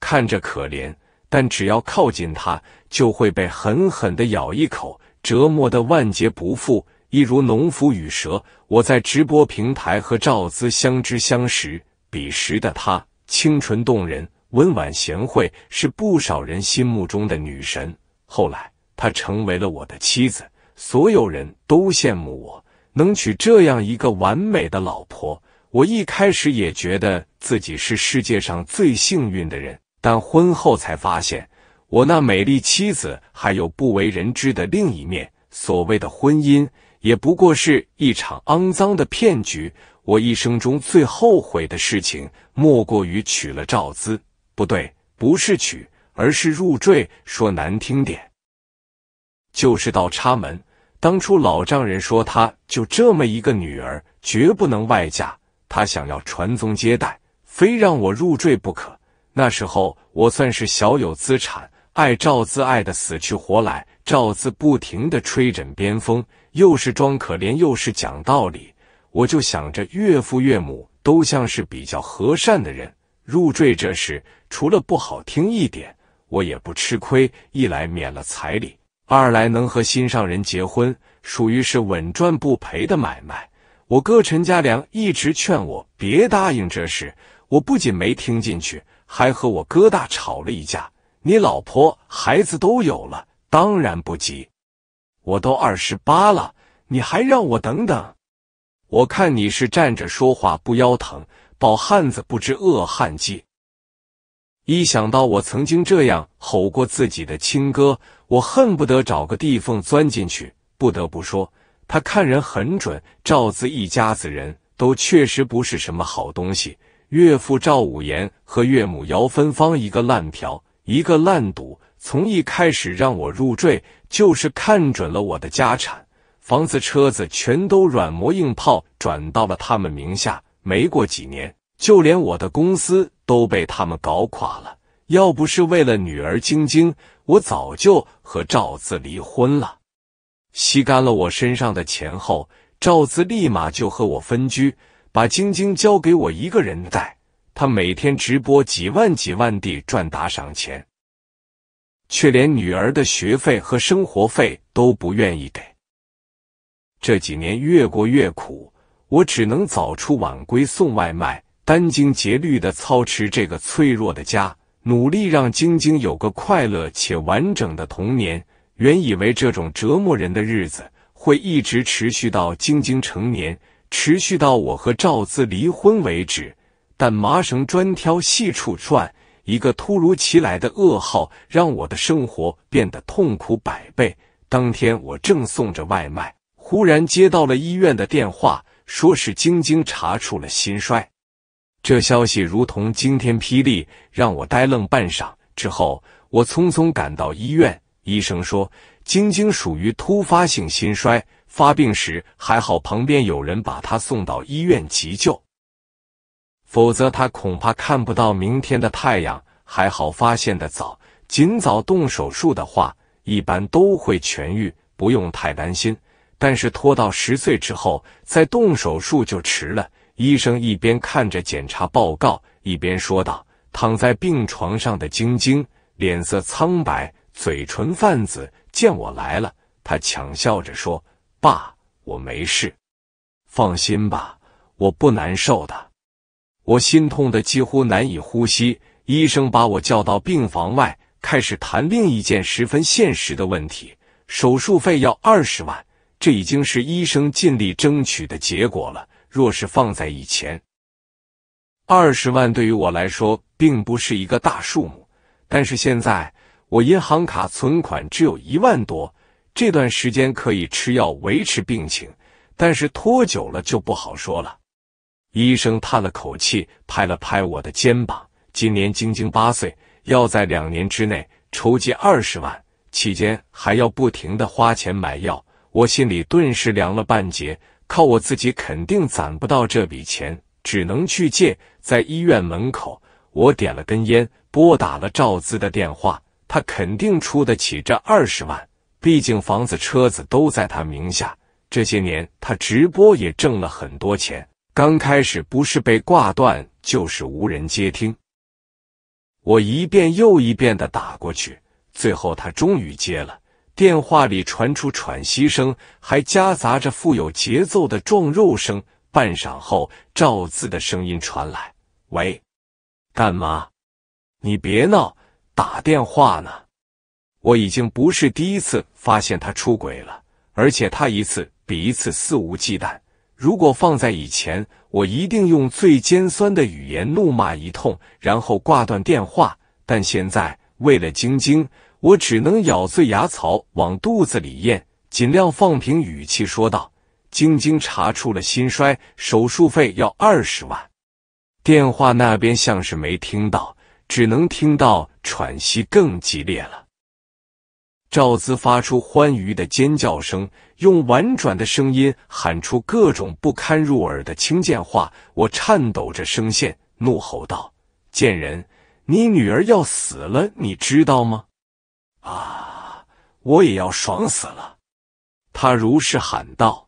S1: 看着可怜，但只要靠近她，就会被狠狠的咬一口，折磨的万劫不复。一如农夫与蛇。我在直播平台和赵姿相知相识，彼时的她清纯动人，温婉贤惠，是不少人心目中的女神。后来，她成为了我的妻子。所有人都羡慕我能娶这样一个完美的老婆。我一开始也觉得自己是世界上最幸运的人，但婚后才发现，我那美丽妻子还有不为人知的另一面。所谓的婚姻，也不过是一场肮脏的骗局。我一生中最后悔的事情，莫过于娶了赵姿。不对，不是娶，而是入赘。说难听点，就是倒插门。当初老丈人说，他就这么一个女儿，绝不能外嫁。他想要传宗接代，非让我入赘不可。那时候我算是小有资产，爱赵资爱的死去活来。赵资不停的吹枕边风，又是装可怜，又是讲道理。我就想着岳父岳母都像是比较和善的人，入赘这事除了不好听一点，我也不吃亏。一来免了彩礼。二来能和心上人结婚，属于是稳赚不赔的买卖。我哥陈家良一直劝我别答应这事，我不仅没听进去，还和我哥大吵了一架。你老婆孩子都有了，当然不急。我都二十八了，你还让我等等？我看你是站着说话不腰疼，饱汉子不知饿汉饥。一想到我曾经这样吼过自己的亲哥，我恨不得找个地缝钻进去。不得不说，他看人很准。赵子一家子人都确实不是什么好东西。岳父赵武言和岳母姚芬芳，一个烂嫖，一个烂赌。从一开始让我入赘，就是看准了我的家产，房子、车子全都软磨硬泡转到了他们名下。没过几年。就连我的公司都被他们搞垮了。要不是为了女儿晶晶，我早就和赵子离婚了。吸干了我身上的钱后，赵子立马就和我分居，把晶晶交给我一个人带。他每天直播几万几万地赚打赏钱，却连女儿的学费和生活费都不愿意给。这几年越过越苦，我只能早出晚归送外卖。殚精竭虑地操持这个脆弱的家，努力让晶晶有个快乐且完整的童年。原以为这种折磨人的日子会一直持续到晶晶成年，持续到我和赵资离婚为止。但麻绳专挑细处转，一个突如其来的噩耗让我的生活变得痛苦百倍。当天我正送着外卖，忽然接到了医院的电话，说是晶晶查出了心衰。这消息如同惊天霹雳，让我呆愣半晌。之后，我匆匆赶到医院。医生说，晶晶属于突发性心衰，发病时还好，旁边有人把她送到医院急救，否则她恐怕看不到明天的太阳。还好发现的早，尽早动手术的话，一般都会痊愈，不用太担心。但是拖到十岁之后再动手术就迟了。医生一边看着检查报告，一边说道：“躺在病床上的晶晶脸色苍白，嘴唇泛紫。见我来了，他强笑着说：‘爸，我没事，放心吧，我不难受的。’我心痛的几乎难以呼吸。医生把我叫到病房外，开始谈另一件十分现实的问题：手术费要二十万，这已经是医生尽力争取的结果了。”若是放在以前，二十万对于我来说并不是一个大数目。但是现在，我银行卡存款只有一万多，这段时间可以吃药维持病情，但是拖久了就不好说了。医生叹了口气，拍了拍我的肩膀。今年晶晶八岁，要在两年之内筹集二十万，期间还要不停的花钱买药，我心里顿时凉了半截。靠我自己肯定攒不到这笔钱，只能去借。在医院门口，我点了根烟，拨打了赵资的电话。他肯定出得起这二十万，毕竟房子、车子都在他名下。这些年他直播也挣了很多钱。刚开始不是被挂断，就是无人接听。我一遍又一遍的打过去，最后他终于接了。电话里传出喘息声，还夹杂着富有节奏的撞肉声。半晌后，赵字的声音传来：“喂，干嘛？你别闹，打电话呢。我已经不是第一次发现他出轨了，而且他一次比一次肆无忌惮。如果放在以前，我一定用最尖酸的语言怒骂一通，然后挂断电话。但现在，为了晶晶。”我只能咬碎牙槽往肚子里咽，尽量放平语气说道：“晶晶查出了心衰，手术费要二十万。”电话那边像是没听到，只能听到喘息更激烈了。赵姿发出欢愉的尖叫声，用婉转的声音喊出各种不堪入耳的轻贱话。我颤抖着声线怒吼道：“贱人，你女儿要死了，你知道吗？”啊！我也要爽死了，他如是喊道。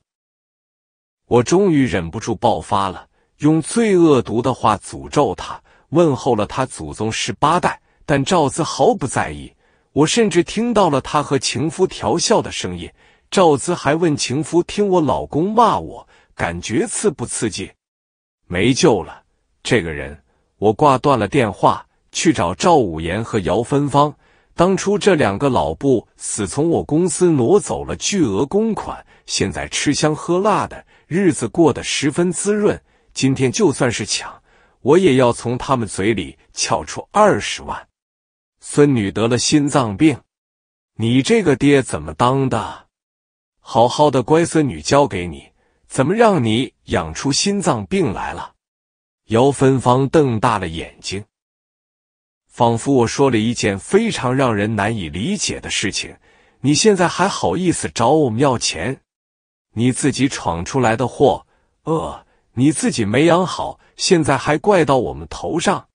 S1: 我终于忍不住爆发了，用最恶毒的话诅咒他，问候了他祖宗十八代。但赵姿毫不在意，我甚至听到了他和情夫调笑的声音。赵姿还问情夫：“听我老公骂我，感觉刺不刺激？”没救了，这个人！我挂断了电话，去找赵五言和姚芬芳。当初这两个老不死从我公司挪走了巨额公款，现在吃香喝辣的日子过得十分滋润。今天就算是抢，我也要从他们嘴里撬出二十万。孙女得了心脏病，你这个爹怎么当的？好好的乖孙女交给你，怎么让你养出心脏病来了？姚芬芳瞪大了眼睛。仿佛我说了一件非常让人难以理解的事情，你现在还好意思找我们要钱？你自己闯出来的祸，呃，你自己没养好，现在还怪到我们头上？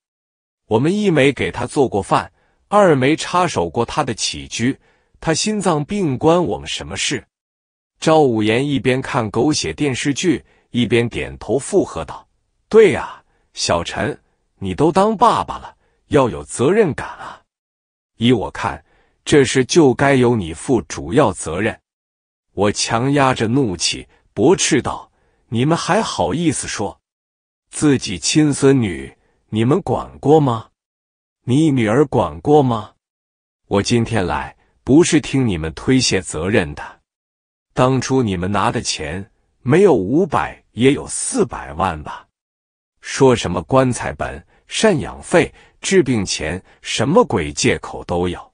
S1: 我们一没给他做过饭，二没插手过他的起居，他心脏病关我们什么事？赵五言一边看狗血电视剧，一边点头附和道：“对呀，小陈，你都当爸爸了。”要有责任感啊！依我看，这事就该由你负主要责任。我强压着怒气驳斥道：“你们还好意思说，自己亲孙女，你们管过吗？你女儿管过吗？我今天来不是听你们推卸责任的。当初你们拿的钱没有五百，也有四百万吧？说什么棺材本、赡养费？”治病钱什么鬼借口都有，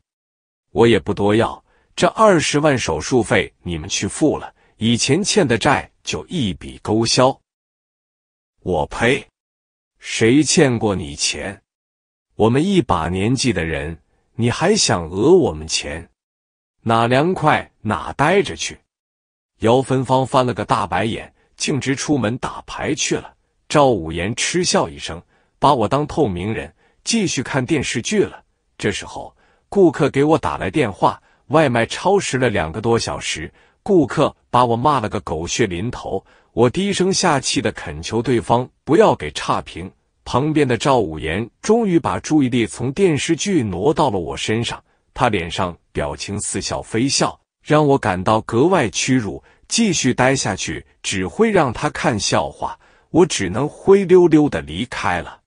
S1: 我也不多要。这二十万手术费你们去付了，以前欠的债就一笔勾销。我呸！谁欠过你钱？我们一把年纪的人，你还想讹我们钱？哪凉快哪待着去！姚芬芳翻了个大白眼，径直出门打牌去了。赵五言嗤笑一声，把我当透明人。继续看电视剧了。这时候，顾客给我打来电话，外卖超时了两个多小时，顾客把我骂了个狗血淋头。我低声下气的恳求对方不要给差评。旁边的赵五言终于把注意力从电视剧挪到了我身上，他脸上表情似笑非笑，让我感到格外屈辱。继续待下去只会让他看笑话，我只能灰溜溜的离开了。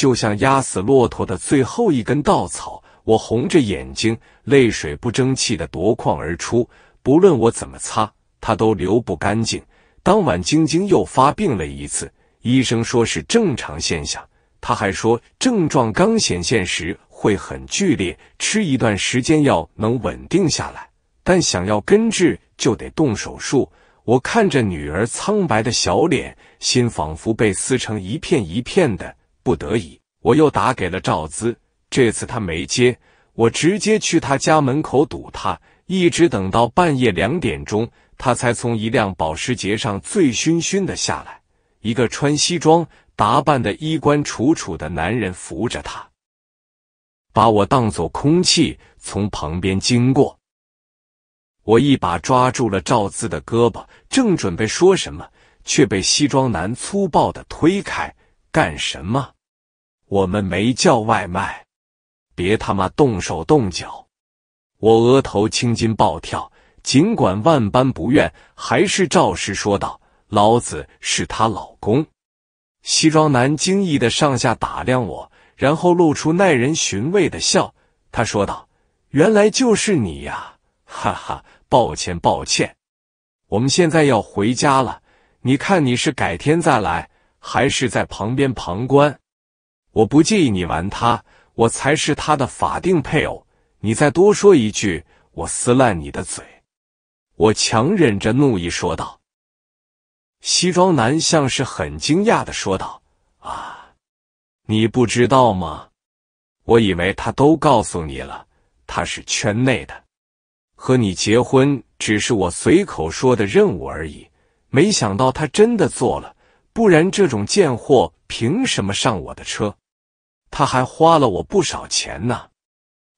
S1: 就像压死骆驼的最后一根稻草，我红着眼睛，泪水不争气的夺眶而出。不论我怎么擦，它都流不干净。当晚，晶晶又发病了一次，医生说是正常现象。他还说，症状刚显现时会很剧烈，吃一段时间药能稳定下来，但想要根治就得动手术。我看着女儿苍白的小脸，心仿佛被撕成一片一片的。不得已，我又打给了赵资，这次他没接，我直接去他家门口堵他，一直等到半夜两点钟，他才从一辆保时捷上醉醺醺的下来，一个穿西装、打扮的衣冠楚楚的男人扶着他，把我当做空气从旁边经过。我一把抓住了赵资的胳膊，正准备说什么，却被西装男粗暴的推开，干什么？我们没叫外卖，别他妈动手动脚！我额头青筋暴跳，尽管万般不愿，还是照实说道：“老子是她老公。”西装男惊异的上下打量我，然后露出耐人寻味的笑，他说道：“原来就是你呀，哈哈，抱歉抱歉，我们现在要回家了。你看你是改天再来，还是在旁边旁观？”我不介意你玩他，我才是他的法定配偶。你再多说一句，我撕烂你的嘴！我强忍着怒意说道。西装男像是很惊讶的说道：“啊，你不知道吗？我以为他都告诉你了，他是圈内的，和你结婚只是我随口说的任务而已。没想到他真的做了，不然这种贱货……”凭什么上我的车？他还花了我不少钱呢！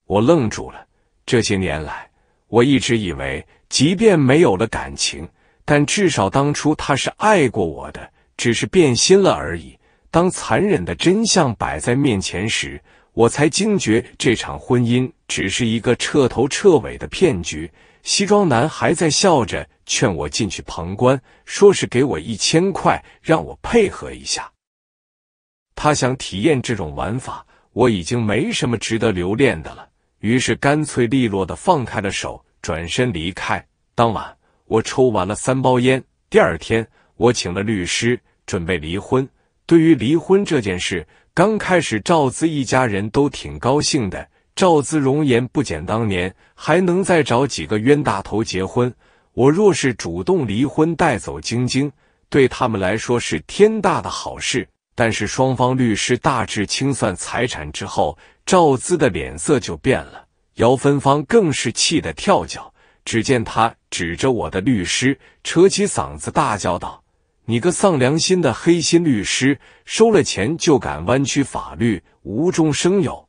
S1: 我愣住了。这些年来，我一直以为，即便没有了感情，但至少当初他是爱过我的，只是变心了而已。当残忍的真相摆在面前时，我才惊觉这场婚姻只是一个彻头彻尾的骗局。西装男还在笑着劝我进去旁观，说是给我一千块，让我配合一下。他想体验这种玩法，我已经没什么值得留恋的了，于是干脆利落的放开了手，转身离开。当晚，我抽完了三包烟。第二天，我请了律师，准备离婚。对于离婚这件事，刚开始赵资一家人都挺高兴的。赵资容颜不减当年，还能再找几个冤大头结婚。我若是主动离婚，带走晶晶，对他们来说是天大的好事。但是双方律师大致清算财产之后，赵姿的脸色就变了，姚芬芳更是气得跳脚。只见他指着我的律师，扯起嗓子大叫道：“你个丧良心的黑心律师，收了钱就敢弯曲法律，无中生有！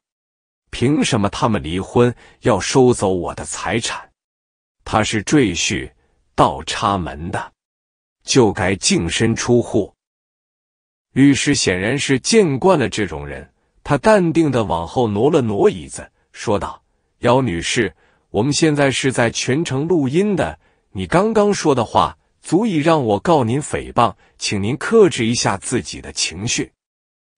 S1: 凭什么他们离婚要收走我的财产？他是赘婿，倒插门的，就该净身出户！”律师显然是见惯了这种人，他淡定的往后挪了挪椅子，说道：“姚女士，我们现在是在全程录音的，你刚刚说的话足以让我告您诽谤，请您克制一下自己的情绪。”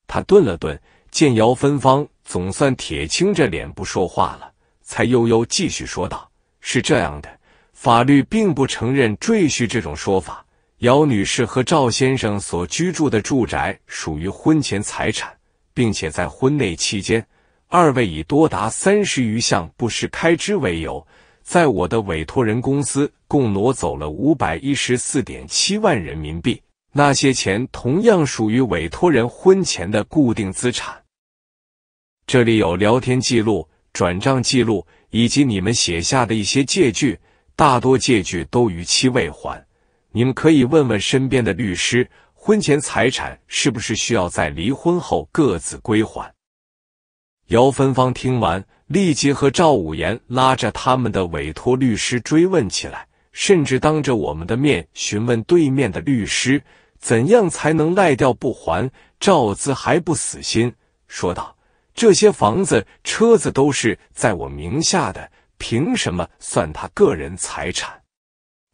S1: 他顿了顿，见姚芬芳总算铁青着脸不说话了，才悠悠继续说道：“是这样的，法律并不承认‘赘婿’这种说法。”姚女士和赵先生所居住的住宅属于婚前财产，并且在婚内期间，二位以多达三十余项不实开支为由，在我的委托人公司共挪走了五百一十四点七万人民币。那些钱同样属于委托人婚前的固定资产。这里有聊天记录、转账记录以及你们写下的一些借据，大多借据都逾期未还。你们可以问问身边的律师，婚前财产是不是需要在离婚后各自归还？姚芬芳听完，立即和赵五言拉着他们的委托律师追问起来，甚至当着我们的面询问对面的律师，怎样才能赖掉不还？赵资还不死心，说道：“这些房子、车子都是在我名下的，凭什么算他个人财产？”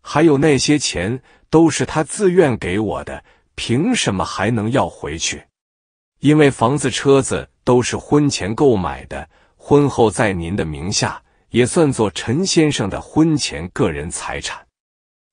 S1: 还有那些钱都是他自愿给我的，凭什么还能要回去？因为房子、车子都是婚前购买的，婚后在您的名下也算作陈先生的婚前个人财产。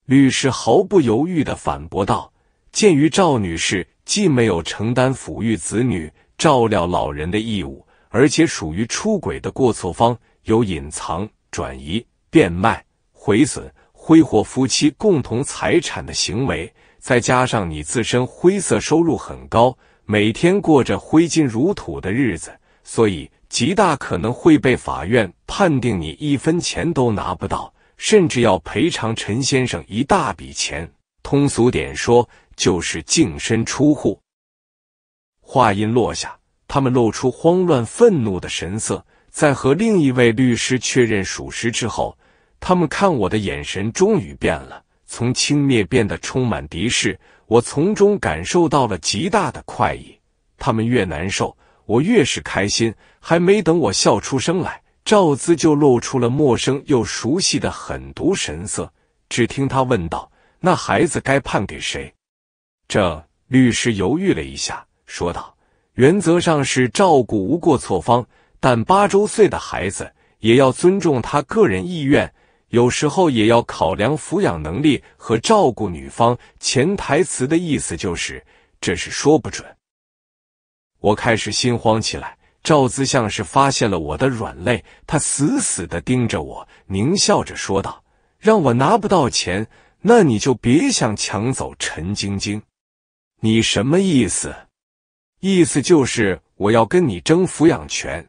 S1: 律师毫不犹豫地反驳道：“鉴于赵女士既没有承担抚育子女、照料老人的义务，而且属于出轨的过错方，有隐藏、转移、变卖、毁损。”挥霍夫妻共同财产的行为，再加上你自身灰色收入很高，每天过着挥金如土的日子，所以极大可能会被法院判定你一分钱都拿不到，甚至要赔偿陈先生一大笔钱。通俗点说，就是净身出户。话音落下，他们露出慌乱、愤怒的神色，在和另一位律师确认属实之后。他们看我的眼神终于变了，从轻蔑变得充满敌视。我从中感受到了极大的快意。他们越难受，我越是开心。还没等我笑出声来，赵姿就露出了陌生又熟悉的狠毒神色。只听他问道：“那孩子该判给谁？”这律师犹豫了一下，说道：“原则上是照顾无过错方，但八周岁的孩子也要尊重他个人意愿。”有时候也要考量抚养能力和照顾女方，潜台词的意思就是这是说不准。我开始心慌起来，赵姿像是发现了我的软肋，他死死的盯着我，狞笑着说道：“让我拿不到钱，那你就别想抢走陈晶晶。”“你什么意思？”“意思就是我要跟你争抚养权。”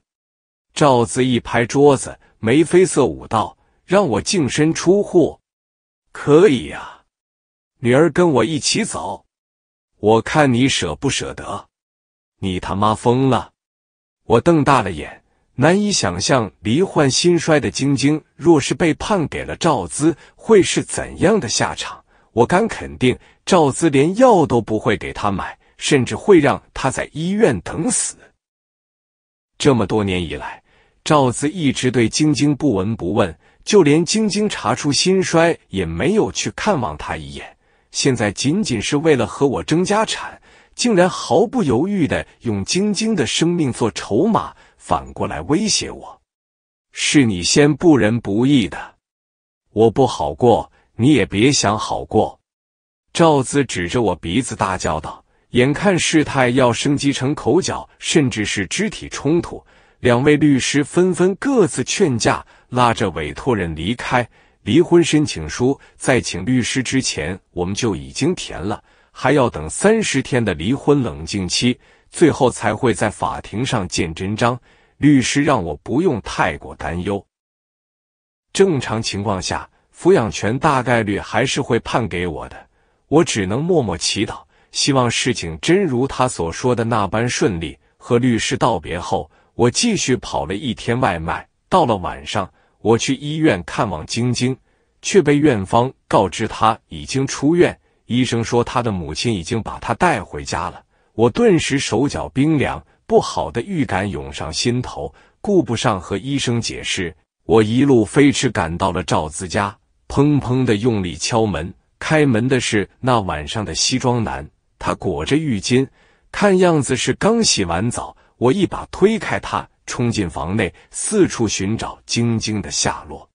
S1: 赵子一拍桌子，眉飞色舞道。让我净身出户，可以呀。女儿跟我一起走，我看你舍不舍得。你他妈疯了！我瞪大了眼，难以想象罹患心衰的晶晶，若是被判给了赵姿，会是怎样的下场。我敢肯定，赵姿连药都不会给她买，甚至会让她在医院等死。这么多年以来，赵姿一直对晶晶不闻不问。就连晶晶查出心衰也没有去看望他一眼，现在仅仅是为了和我争家产，竟然毫不犹豫的用晶晶的生命做筹码，反过来威胁我。是你先不仁不义的，我不好过，你也别想好过。赵子指着我鼻子大叫道。眼看事态要升级成口角，甚至是肢体冲突，两位律师纷纷各自劝架。拉着委托人离开。离婚申请书在请律师之前，我们就已经填了，还要等三十天的离婚冷静期，最后才会在法庭上见真章。律师让我不用太过担忧，正常情况下，抚养权大概率还是会判给我的。我只能默默祈祷，希望事情真如他所说的那般顺利。和律师道别后，我继续跑了一天外卖，到了晚上。我去医院看望晶晶，却被院方告知她已经出院。医生说她的母亲已经把她带回家了。我顿时手脚冰凉，不好的预感涌上心头。顾不上和医生解释，我一路飞驰赶到了赵子家，砰砰的用力敲门。开门的是那晚上的西装男，他裹着浴巾，看样子是刚洗完澡。我一把推开他。冲进房内，四处寻找晶晶的下落。